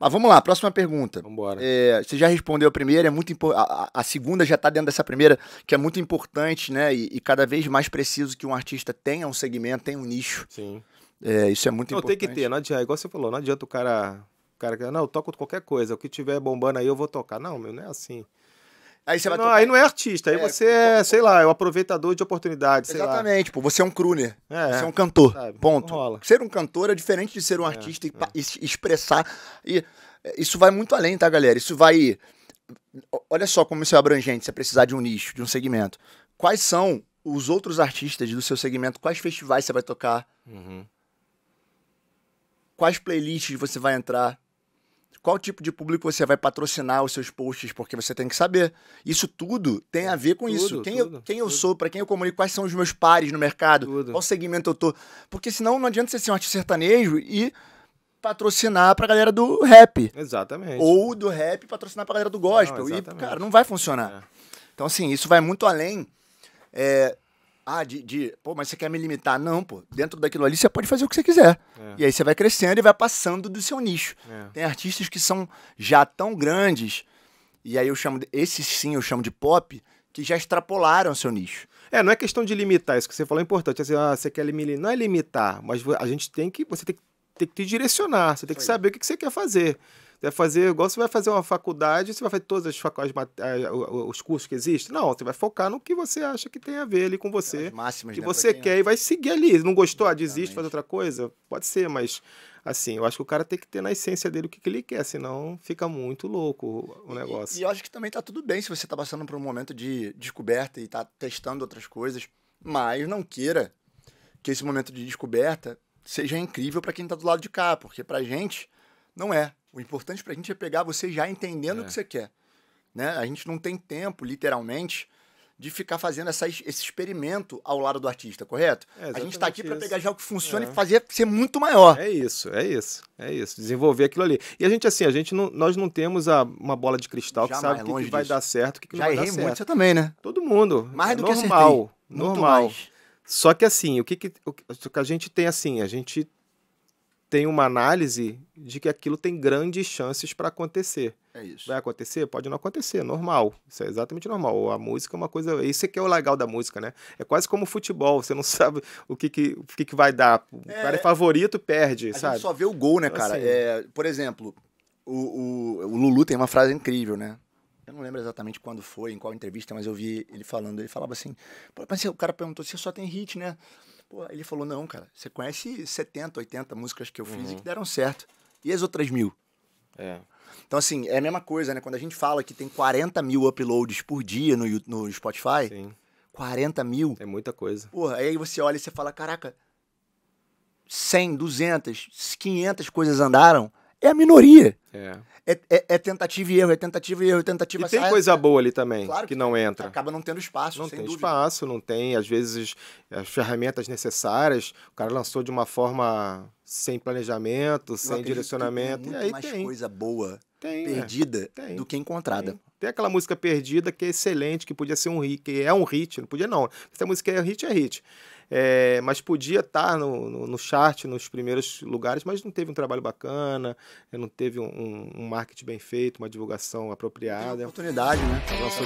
Mas vamos lá, próxima pergunta. Vambora. É, você já respondeu a primeira, é muito a, a segunda já está dentro dessa primeira, que é muito importante, né? E, e, cada vez mais preciso que um artista tenha um segmento, tenha um nicho. Sim. É, isso é muito não, importante. Tem que ter, não adianta, igual você falou, não adianta o cara. O cara, não, eu toco qualquer coisa, o que tiver bombando aí eu vou tocar. Não, meu, não é assim. Aí você vai não, tocar... aí não é artista, aí é, você é, sei lá, é o um aproveitador de oportunidades Exatamente, lá. pô, você é um crooner, é, você é um cantor, sabe, ponto. Ser um cantor é diferente de ser um é, artista e, é. expressar, e é, isso vai muito além, tá, galera? Isso vai, olha só como isso é abrangente, você precisar de um nicho, de um segmento. Quais são os outros artistas do seu segmento, quais festivais você vai tocar, uhum. quais playlists você vai entrar, qual tipo de público você vai patrocinar os seus posts, porque você tem que saber. Isso tudo tem a ver com tudo, isso. Quem, tudo, eu, quem eu sou, para quem eu comunico, quais são os meus pares no mercado, tudo. qual segmento eu tô. Porque senão não adianta você ser um artista sertanejo e patrocinar pra galera do rap. Exatamente. Ou do rap patrocinar pra galera do gospel. Não, e, cara, não vai funcionar. É. Então, assim, isso vai muito além. É, ah, de, de, pô, mas você quer me limitar? Não, pô. Dentro daquilo ali você pode fazer o que você quiser. É. E aí você vai crescendo e vai passando do seu nicho. É. Tem artistas que são já tão grandes, e aí eu chamo, esses sim eu chamo de pop, que já extrapolaram o seu nicho. É, não é questão de limitar, isso que você falou é importante. Assim, ah, você quer limitar, não é limitar, mas a gente tem que, você tem que, tem que te direcionar, você tem que saber o que você quer fazer vai fazer, igual você vai fazer uma faculdade, você vai fazer todos as, as, os cursos que existem. Não, você vai focar no que você acha que tem a ver ali com é, você. As máximas, que né, você quer e vai seguir ali. Não gostou, Exatamente. desiste, faz outra coisa? Pode ser, mas assim, eu acho que o cara tem que ter na essência dele o que, que ele quer, senão fica muito louco o negócio. E, e eu acho que também tá tudo bem se você tá passando por um momento de descoberta e tá testando outras coisas, mas não queira que esse momento de descoberta seja incrível para quem tá do lado de cá, porque pra gente não é. O importante para a gente é pegar você já entendendo é. o que é. você quer. Né? A gente não tem tempo, literalmente, de ficar fazendo essa, esse experimento ao lado do artista, correto? É a gente está aqui para pegar já o que funciona é. e fazer ser muito maior. É isso, é isso, é isso. Desenvolver aquilo ali. E a gente assim, a gente não, nós não temos a, uma bola de cristal que sabe o que, que, vai dar certo, o que, que não vai dar certo. Já errei muito, você também, né? Todo mundo. Mais é do normal, que acertei. Normal, normal. Só que assim, o que, que, o que a gente tem assim, a gente tem uma análise de que aquilo tem grandes chances para acontecer. É isso. Vai acontecer? Pode não acontecer, normal. Isso é exatamente normal. A música é uma coisa. Isso é que é o legal da música, né? É quase como o futebol, você não sabe o que, que, o que, que vai dar. O é... cara é favorito, perde, a sabe? Gente só vê o gol, né, então, cara? Assim... É, por exemplo, o, o, o Lulu tem uma frase incrível, né? Eu não lembro exatamente quando foi, em qual entrevista, mas eu vi ele falando. Ele falava assim: mas o cara perguntou se só tem hit, né? Pô, ele falou, não, cara, você conhece 70, 80 músicas que eu fiz uhum. e que deram certo. E as outras mil? É. Então, assim, é a mesma coisa, né? Quando a gente fala que tem 40 mil uploads por dia no, no Spotify, Sim. 40 mil. É muita coisa. Porra, aí você olha e você fala, caraca, 100, 200, 500 coisas andaram é a minoria. É. É, é, é, tentativa e erro, é tentativa e erro, é tentativa e tem sai, coisa é. boa ali também, claro que, que, não entra. Acaba não tendo espaço, Não tem dúvida. espaço, não tem, às vezes, as ferramentas necessárias. O cara lançou de uma forma sem planejamento, sem direcionamento. Tem e aí mais tem. coisa boa tem, é. perdida tem, do que encontrada. Tem. Tem aquela música perdida que é excelente, que podia ser um hit, que é um hit, não podia não. Essa música é hit, é hit. É, mas podia estar tá no, no, no, chart, nos primeiros lugares, mas não teve um trabalho bacana, não teve um, um marketing bem feito, uma divulgação apropriada. uma oportunidade, né? Nossa...